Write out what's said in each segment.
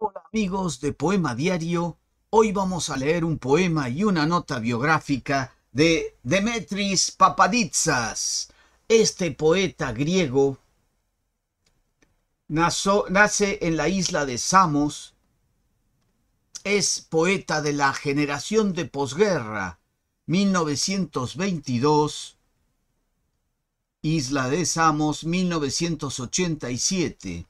Hola amigos de Poema Diario, hoy vamos a leer un poema y una nota biográfica de Demetris Papaditsas. Este poeta griego nace en la isla de Samos, es poeta de la generación de posguerra, 1922, isla de Samos, 1987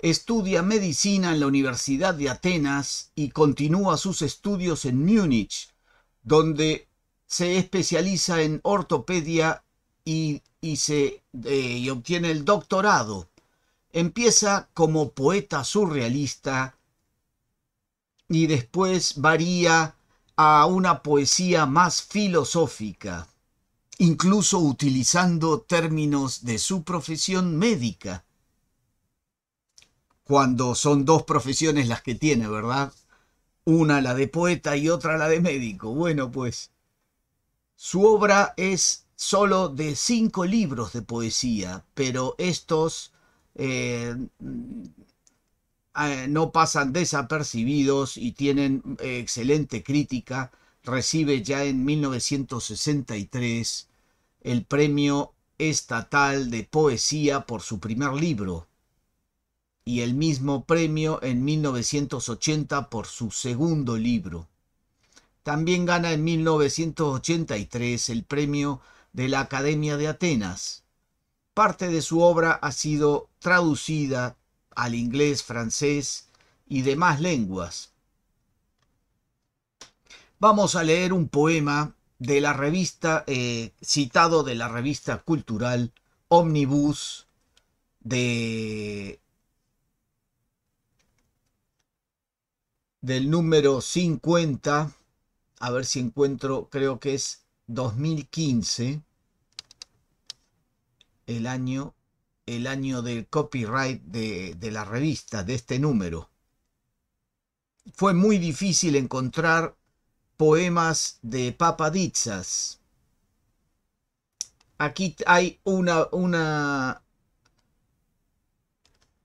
Estudia medicina en la Universidad de Atenas y continúa sus estudios en Múnich, donde se especializa en ortopedia y, se, eh, y obtiene el doctorado. Empieza como poeta surrealista y después varía a una poesía más filosófica, incluso utilizando términos de su profesión médica cuando son dos profesiones las que tiene, ¿verdad? Una la de poeta y otra la de médico. Bueno, pues su obra es solo de cinco libros de poesía, pero estos eh, eh, no pasan desapercibidos y tienen eh, excelente crítica. Recibe ya en 1963 el Premio Estatal de Poesía por su primer libro, y el mismo premio en 1980 por su segundo libro. También gana en 1983 el premio de la Academia de Atenas. Parte de su obra ha sido traducida al inglés, francés y demás lenguas. Vamos a leer un poema de la revista, eh, citado de la revista cultural Omnibus de del número 50, a ver si encuentro, creo que es 2015, el año, el año del copyright de, la revista, de este número. Fue muy difícil encontrar poemas de papadizas. Aquí hay una, una,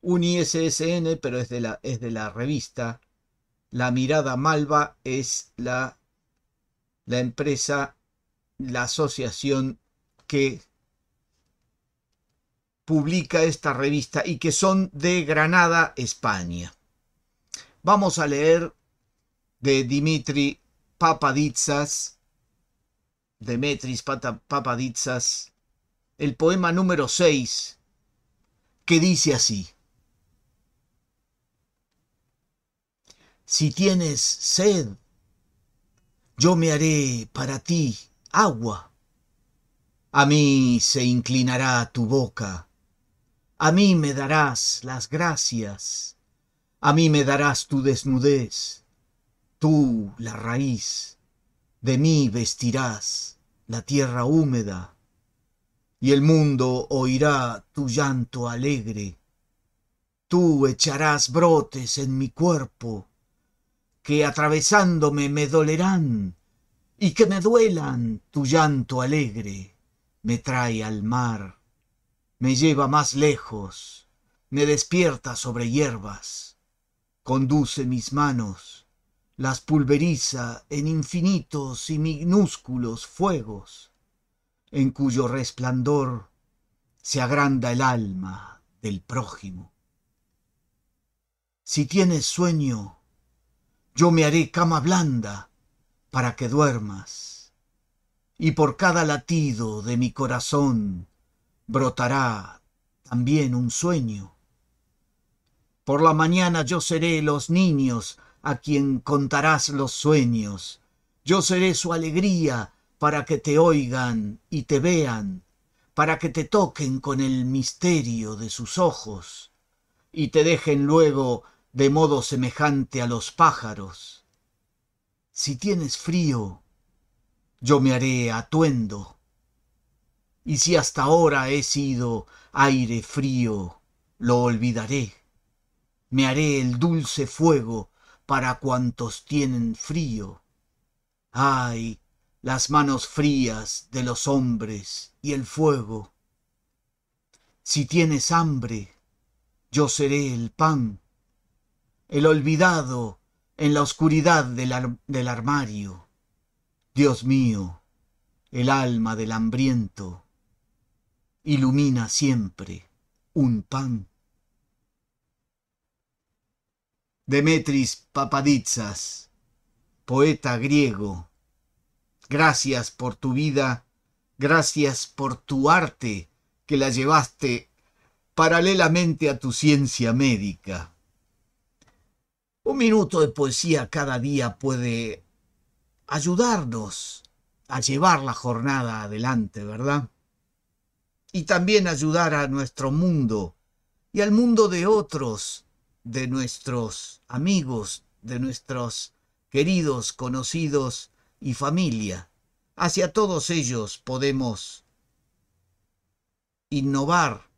un ISSN, pero es de la, es de la revista la Mirada Malva es la, la empresa, la asociación que publica esta revista y que son de Granada, España. Vamos a leer de Dimitri Papaditsas, Demetris Papaditsas, el poema número 6, que dice así. Si tienes sed, yo me haré para ti agua. A mí se inclinará tu boca, a mí me darás las gracias, a mí me darás tu desnudez, tú la raíz, de mí vestirás la tierra húmeda, y el mundo oirá tu llanto alegre, tú echarás brotes en mi cuerpo, que atravesándome me dolerán, y que me duelan tu llanto alegre, me trae al mar, me lleva más lejos, me despierta sobre hierbas, conduce mis manos, las pulveriza en infinitos y minúsculos fuegos, en cuyo resplandor se agranda el alma del prójimo. Si tienes sueño, yo me haré cama blanda para que duermas, y por cada latido de mi corazón brotará también un sueño. Por la mañana yo seré los niños a quien contarás los sueños, yo seré su alegría para que te oigan y te vean, para que te toquen con el misterio de sus ojos, y te dejen luego de modo semejante a los pájaros. Si tienes frío, yo me haré atuendo. Y si hasta ahora he sido aire frío, lo olvidaré. Me haré el dulce fuego para cuantos tienen frío. Ay, las manos frías de los hombres y el fuego. Si tienes hambre, yo seré el pan el olvidado en la oscuridad del, armario. Dios mío, el alma del hambriento ilumina siempre un pan. Demetris Papaditsas, poeta griego, gracias por tu vida, gracias por tu arte que la llevaste paralelamente a tu ciencia médica. Un minuto de poesía cada día puede ayudarnos a llevar la jornada adelante, ¿verdad? Y también ayudar a nuestro mundo y al mundo de otros, de nuestros amigos, de nuestros queridos, conocidos y familia. Hacia todos ellos podemos innovar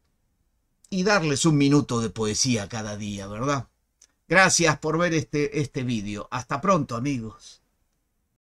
y darles un minuto de poesía cada día, ¿verdad? Gracias por ver este, este, vídeo. Hasta pronto amigos.